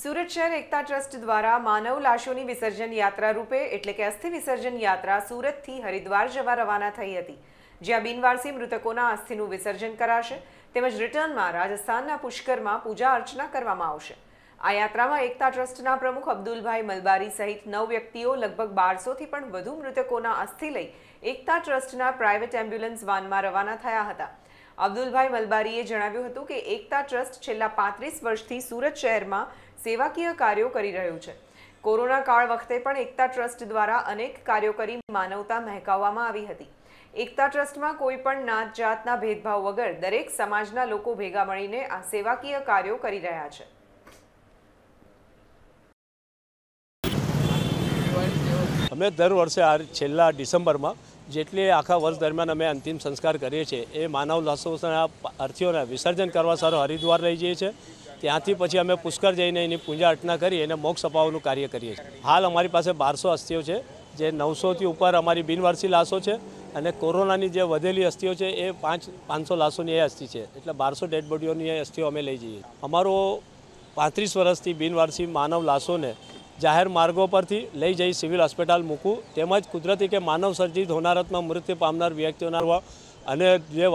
સુરત શહેર એકતા ટ્રસ્ટ દ્વારા માનવ લાશોની વિસર્જન યાત્રા રૂપે એટલે કે અસ્થી વિસર્જન યાત્રા સુરત થી हरिद्वार જવા રવાના થઈ હતી જ્યાં 빈વારસી મૃતકોના અસ્થીનું વિસર્જન કરાશે તેમજ રીટર્ન માં રાજસ્થાનના પુષ્કર માં પૂજા અર્ચના કરવામાં આવશે આ યાત્રામાં એકતા ટ્રસ્ટના પ્રમુખ અબ્દુલભાઈ મલબારી સહિત નવ વ્યક્તિઓ લગભગ 1200 થી પણ વધુ મૃતકોના અસ્થી લઈ એકતા ટ્રસ્ટના પ્રાઇવેટ એમ્બ્યુલન્સ વાન માં રવાના થયા હતા અબ્દુલભાઈ મલબારીએ જણાવ્યું હતું કે એકતા ટ્રસ્ટ છેલ્લા પાંત્રીસ વર્ષથી સુરત શહેરમાં સેવાકીય કાર્યો કરી રહ્યું છે કોરોના કાળ વખતે પણ એકતા ટ્રસ્ટ દ્વારા અનેક કાર્યો કરી માનવતા મહેકાવવામાં આવી હતી એકતા ટ્રસ્ટમાં કોઈ પણ નાત જાતના ભેદભાવ વગર દરેક સમાજના લોકો ભેગા મળીને આ સેવાકીય કાર્યો કરી રહ્યા છે અમે દર વર્ષે આ છેલ્લા ડિસેમ્બરમાં જેટલી આખા વર્ષ દરમિયાન અમે અંતિમ સંસ્કાર કરીએ છીએ એ માનવ લાસોના અર્થીઓના વિસર્જન કરવા સારો હરિદ્વાર લઈ જઈએ છીએ ત્યાંથી પછી અમે પુષ્કર જઈને એની પૂજા અર્ચના કરી અને મોક્ષ અપાવવાનું કાર્ય કરીએ છીએ હાલ અમારી પાસે બારસો અસ્થિઓ છે જે નવસોથી ઉપર અમારી બિનવારસી લાશો છે અને કોરોનાની જે વધેલી અસ્થિઓ છે એ પાંચ પાંચસો લાશોની એ અસ્થિ છે એટલે બારસો ડેડ બોડીઓની એ અસ્થિઓ અમે લઈ જઈએ અમારો પાંત્રીસ વર્ષથી બિનવારસી માનવ લાશોને જાહેર માર્ગો પરથી લઈ જઈ સિવિલ હોસ્પિટલ મૂકું તેમજ કુદરતી કે માનવસર્જિત હોનારતમાં મૃત્યુ પામનાર વ્યક્તિઓના અને જે